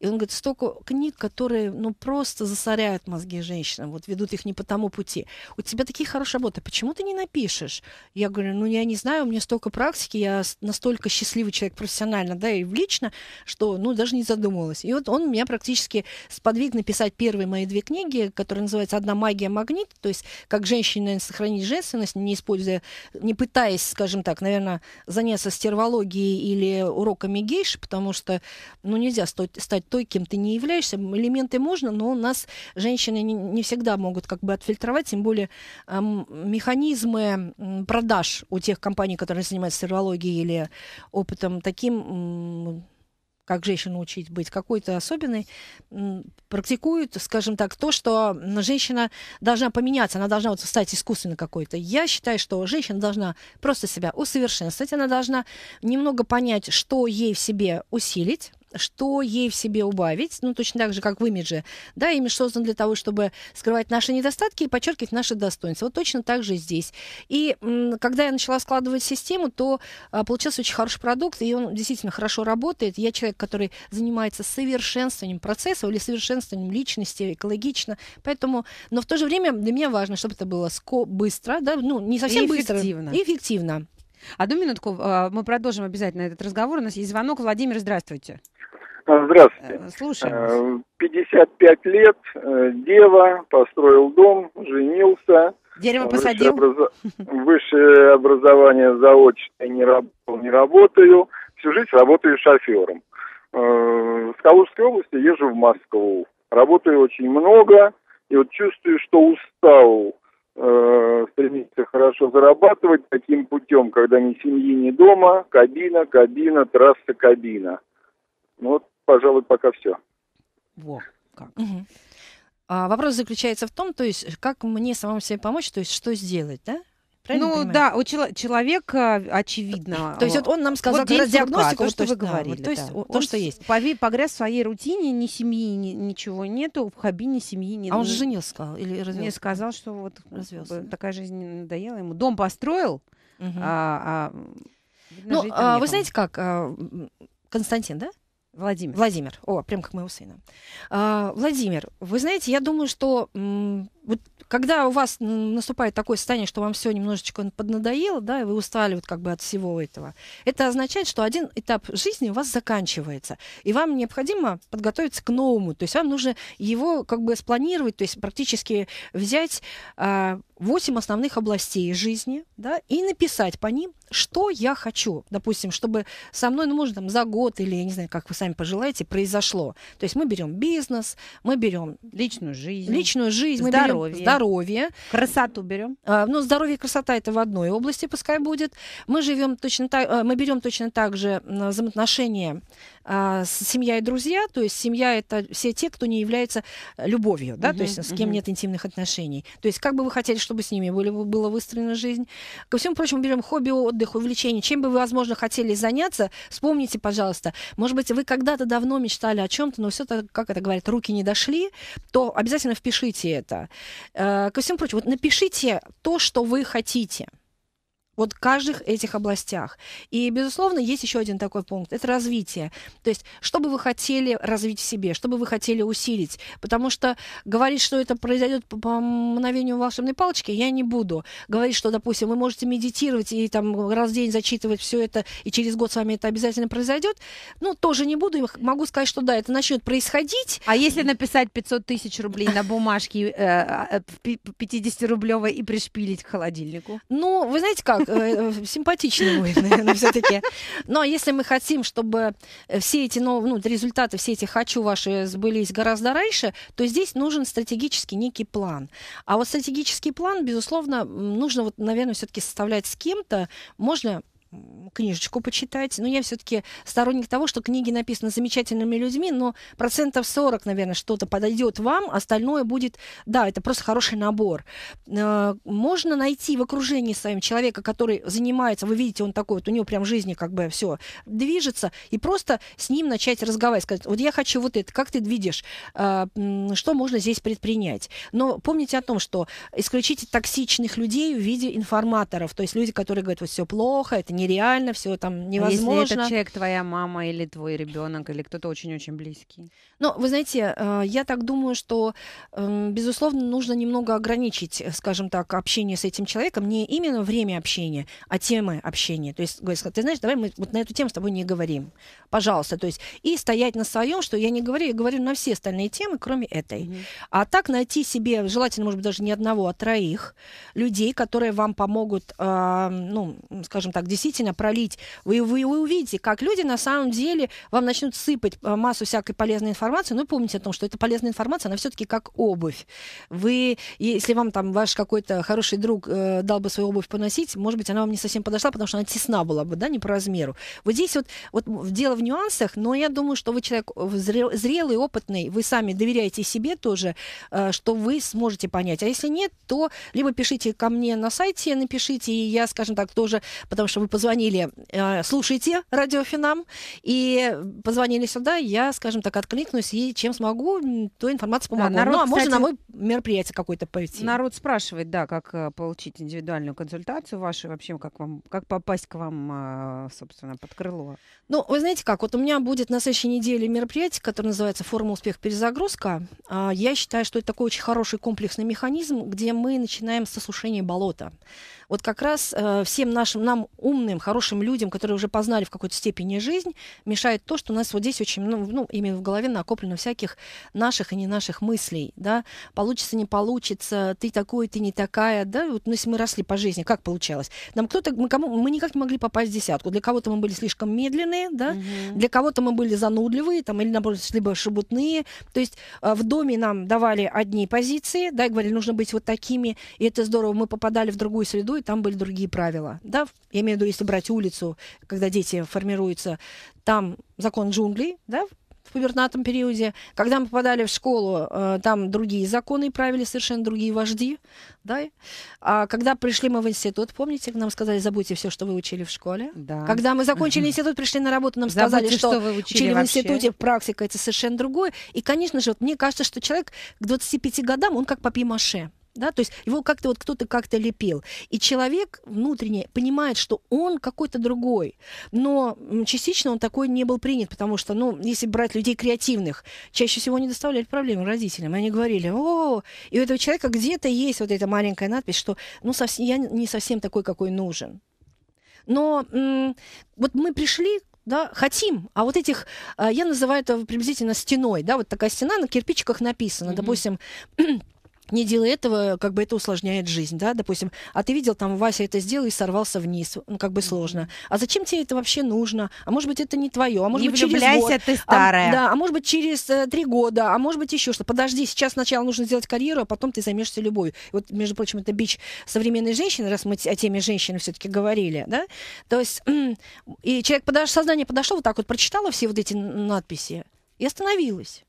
и он говорит, столько книг, которые, ну, просто засоряют мозги женщинам, вот ведут их не по тому пути. У тебя такие хорошие работы, почему ты не напишешь? Я говорю, ну, я не знаю, у меня столько практики, я настолько счастливый человек профессионально, да, и лично, что, ну, даже не задумывалась. И вот он меня практически сподвиг написать первые мои две книги, которые называются «Одна магия магнит», то есть как женщине сохранить женственность, не используя, не пытаясь, скажем так, наверное, заняться стервологией или уроками гейши, потому что, ну, нельзя стать той, кем ты не являешься. Элементы можно, но у нас женщины не, не всегда могут как бы отфильтровать, тем более э, механизмы продаж у тех компаний, которые занимаются стервологией или опытом таким как женщину учить быть какой-то особенной, практикуют, скажем так, то, что женщина должна поменяться, она должна вот стать искусственной какой-то. Я считаю, что женщина должна просто себя усовершенствовать, она должна немного понять, что ей в себе усилить, что ей в себе убавить, ну, точно так же, как в имидже. Да, имидж создан для того, чтобы скрывать наши недостатки и подчеркивать наши достоинства. Вот точно так же здесь. И когда я начала складывать систему, то а, получился очень хороший продукт, и он действительно хорошо работает. Я человек, который занимается совершенствованием процесса или совершенствованием личности, экологично. Поэтому, но в то же время для меня важно, чтобы это было быстро, да, ну, не совсем и быстро. Эффективно. И эффективно. Одну минутку, э, мы продолжим обязательно этот разговор. У нас есть звонок. Владимир, здравствуйте. А, здравствуйте. Э, слушаем. 55 э, лет, дева, построил дом, женился. Дерево высшее посадил? Образ... Высшее образование заочное не работал, не работаю. Всю жизнь работаю шофером. В Калужской области езжу в Москву. Работаю очень много. И вот чувствую, что устал месяца хорошо зарабатывать таким путем, когда ни семьи, ни дома, кабина, кабина, трасса, кабина. Ну, вот, пожалуй, пока все. Во, как. Угу. А вопрос заключается в том, то есть, как мне самому себе помочь, то есть, что сделать, да? Правильно ну да, у чел- человек, а, очевидно. То есть а, вот он нам сказал вот диагностику, диагностику, вот, что вы говорили. Да, то есть да. он, то, что есть. Пови, Погряз в своей рутине, ни семьи, ни, ничего нету, в хобби семьи нет. А он же женился сказал или развелся? Мне сказал, что вот развелся. такая жизнь надоела ему. Дом построил, угу. а, а, ну, а, вы знаете как, а, Константин, да? Владимир. Владимир. О, прям как моего сына. А, Владимир, вы знаете, я думаю, что м- вот когда у вас наступает такое состояние, что вам все немножечко поднадоело, да, и вы устали вот как бы от всего этого, это означает, что один этап жизни у вас заканчивается, и вам необходимо подготовиться к новому, то есть вам нужно его как бы спланировать, то есть практически взять, а, 8 основных областей жизни, да, и написать по ним, что я хочу, допустим, чтобы со мной, ну, может, там, за год или, я не знаю, как вы сами пожелаете, произошло. То есть мы берем бизнес, мы берем личную жизнь, личную жизнь, здоровье, мы здоровье, красоту берем. А, ну, здоровье и красота это в одной области, пускай будет. Мы живем точно так, э, мы берем точно так же взаимоотношения а, семья и друзья, то есть семья это все те, кто не является э, любовью, да, угу, то есть с кем угу. нет интимных отношений. То есть как бы вы хотели, чтобы с ними были, была выстроена жизнь. Ко всему прочему, берем хобби, отдых, увлечение. Чем бы вы, возможно, хотели заняться, вспомните, пожалуйста. Может быть, вы когда-то давно мечтали о чем-то, но все это, как это говорят, руки не дошли, то обязательно впишите это. Э, ко всему прочему, вот напишите то, что вы хотите. Вот в каждых этих областях. И, безусловно, есть еще один такой пункт. Это развитие. То есть, что бы вы хотели развить в себе, что бы вы хотели усилить. Потому что говорить, что это произойдет по мгновению волшебной палочки, я не буду. Говорить, что, допустим, вы можете медитировать и там раз в день зачитывать все это, и через год с вами это обязательно произойдет, ну, тоже не буду. Могу сказать, что да, это начнет происходить. А если написать 500 тысяч рублей на бумажке 50-рублевой э, а, э, и пришпилить к холодильнику? Ну, вы знаете как, Э, э, симпатичный воин, наверное, все-таки. Но если мы хотим, чтобы все эти ну, результаты, все эти «хочу» ваши сбылись гораздо раньше, то здесь нужен стратегический некий план. А вот стратегический план, безусловно, нужно, вот, наверное, все-таки составлять с кем-то. Можно книжечку почитать. Но я все-таки сторонник того, что книги написаны замечательными людьми, но процентов 40, наверное, что-то подойдет вам, остальное будет, да, это просто хороший набор. Э, можно найти в окружении своем человека, который занимается, вы видите, он такой, вот у него прям в жизни как бы все движется, и просто с ним начать разговаривать, сказать, вот я хочу вот это, как ты видишь, э, что можно здесь предпринять. Но помните о том, что исключите токсичных людей в виде информаторов, то есть люди, которые говорят, вот все плохо, это нереально, все там а невозможно. Если этот человек твоя мама или твой ребенок или кто-то очень-очень близкий. Ну, вы знаете, э, я так думаю, что, эм, безусловно, нужно немного ограничить, э, скажем так, общение с этим человеком, не именно время общения, а темы общения. То есть, говорит, ты знаешь, давай мы вот на эту тему с тобой не говорим, пожалуйста. То есть, и стоять на своем, что я не говорю, я говорю на все остальные темы, кроме этой. Mm-hmm. А так найти себе, желательно, может быть, даже не одного, а троих людей, которые вам помогут, а, ну, скажем так, действительно действительно пролить. Вы, вы, вы увидите, как люди на самом деле вам начнут сыпать э, массу всякой полезной информации, но ну, помните о том, что эта полезная информация, она все-таки как обувь. Вы, если вам там ваш какой-то хороший друг э, дал бы свою обувь поносить, может быть, она вам не совсем подошла, потому что она тесна была бы, да, не по размеру. Вот здесь вот, вот дело в нюансах, но я думаю, что вы человек э, зрелый, опытный, вы сами доверяете себе тоже, э, что вы сможете понять. А если нет, то либо пишите ко мне на сайте, напишите, и я, скажем так, тоже, потому что вы позвонили, э, слушайте радиофинам, и позвонили сюда, я, скажем так, откликнусь, и чем смогу, то информацию помогу. Да, ну, народ, ну, а кстати, можно на мой мероприятие какое-то пойти. Народ спрашивает, да, как э, получить индивидуальную консультацию вашу, вообще, как, вам, как попасть к вам, э, собственно, под крыло. Ну, вы знаете как, вот у меня будет на следующей неделе мероприятие, которое называется «Форма успех перезагрузка». А, я считаю, что это такой очень хороший комплексный механизм, где мы начинаем с осушения болота. Вот как раз э, всем нашим, нам умным, хорошим людям, которые уже познали в какой-то степени жизнь, мешает то, что у нас вот здесь очень, ну, ну именно в голове накоплено всяких наших и не наших мыслей, да, получится, не получится, ты такой, ты не такая, да, вот, ну, если мы росли по жизни, как получалось? Нам кто-то, мы, кому, мы никак не могли попасть в десятку, для кого-то мы были слишком медленные, да, угу. для кого-то мы были занудливые, там, или, наоборот, либо шебутные, то есть э, в доме нам давали одни позиции, да, и говорили, нужно быть вот такими, и это здорово, мы попадали в другую среду, и там были другие правила. Да, я имею в виду, если брать улицу, когда дети формируются, там закон джунглей, да, в пубертатом периоде. Когда мы попадали в школу, э, там другие законы и правили совершенно другие вожди. Да? А когда пришли мы в институт, помните, нам сказали, забудьте все, что вы учили в школе. Да. Когда мы закончили угу. институт, пришли на работу, нам забудьте, сказали, что, что вы учили, учили в институте, практика это совершенно другое. И, конечно же, вот мне кажется, что человек к 25 годам, он как папи-маше да, то есть его как-то вот кто-то как-то лепил. И человек внутренне понимает, что он какой-то другой, но частично он такой не был принят, потому что, ну, если брать людей креативных, чаще всего не доставляли проблемы родителям, они говорили, о, и у этого человека где-то есть вот эта маленькая надпись, что, ну, совсем, я не совсем такой, какой нужен. Но вот мы пришли да, хотим, а вот этих, а, я называю это приблизительно стеной, да, вот такая стена на кирпичиках написана, mm-hmm. допустим, не делай этого, как бы это усложняет жизнь, да, допустим. А ты видел, там, Вася это сделал и сорвался вниз, ну, как бы сложно. А зачем тебе это вообще нужно? А может быть, это не твое, а может не быть, через год. ты а старая. А, да, а может быть, через э, три года, а может быть, еще что. Подожди, сейчас сначала нужно сделать карьеру, а потом ты займешься любовью. Вот, между прочим, это бич современной женщины, раз мы о теме женщины все-таки говорили, да, то есть, и человек, подош... сознание подошло, вот так вот прочитала все вот эти надписи и остановилась.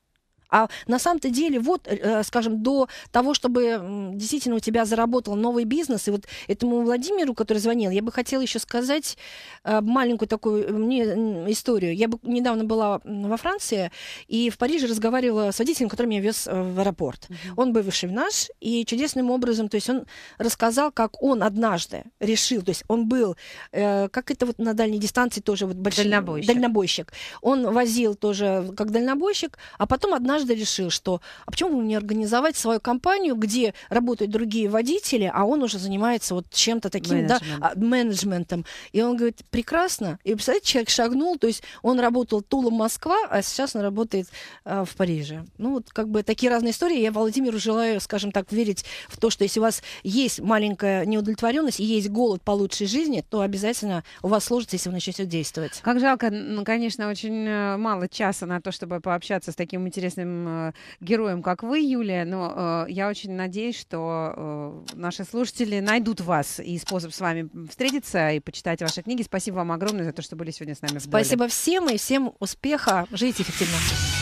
А на самом-то деле, вот, э, скажем, до того, чтобы действительно у тебя заработал новый бизнес, и вот этому Владимиру, который звонил, я бы хотела еще сказать э, маленькую такую э, мне историю. Я бы недавно была во Франции и в Париже разговаривала с водителем, который меня вез в аэропорт. Mm-hmm. Он бывший наш, и чудесным образом, то есть он рассказал, как он однажды решил, то есть он был, как это вот на дальней дистанции тоже вот большой дальнобойщик. дальнобойщик. Он возил тоже как дальнобойщик, а потом однажды однажды решил, что а почему бы мне организовать свою компанию, где работают другие водители, а он уже занимается вот чем-то таким, Менеджмент. да, а, менеджментом. И он говорит, прекрасно. И, представляете, человек шагнул, то есть он работал Тула-Москва, а сейчас он работает а, в Париже. Ну, вот как бы такие разные истории. Я Владимиру желаю, скажем так, верить в то, что если у вас есть маленькая неудовлетворенность и есть голод по лучшей жизни, то обязательно у вас сложится, если вы начнете действовать. Как жалко, ну, конечно, очень э, мало часа на то, чтобы пообщаться с таким интересным таким э, героем, как вы, Юлия, но э, я очень надеюсь, что э, наши слушатели найдут вас и способ с вами встретиться и почитать ваши книги. Спасибо вам огромное за то, что были сегодня с нами. В Спасибо всем и всем успеха. Жить эффективно.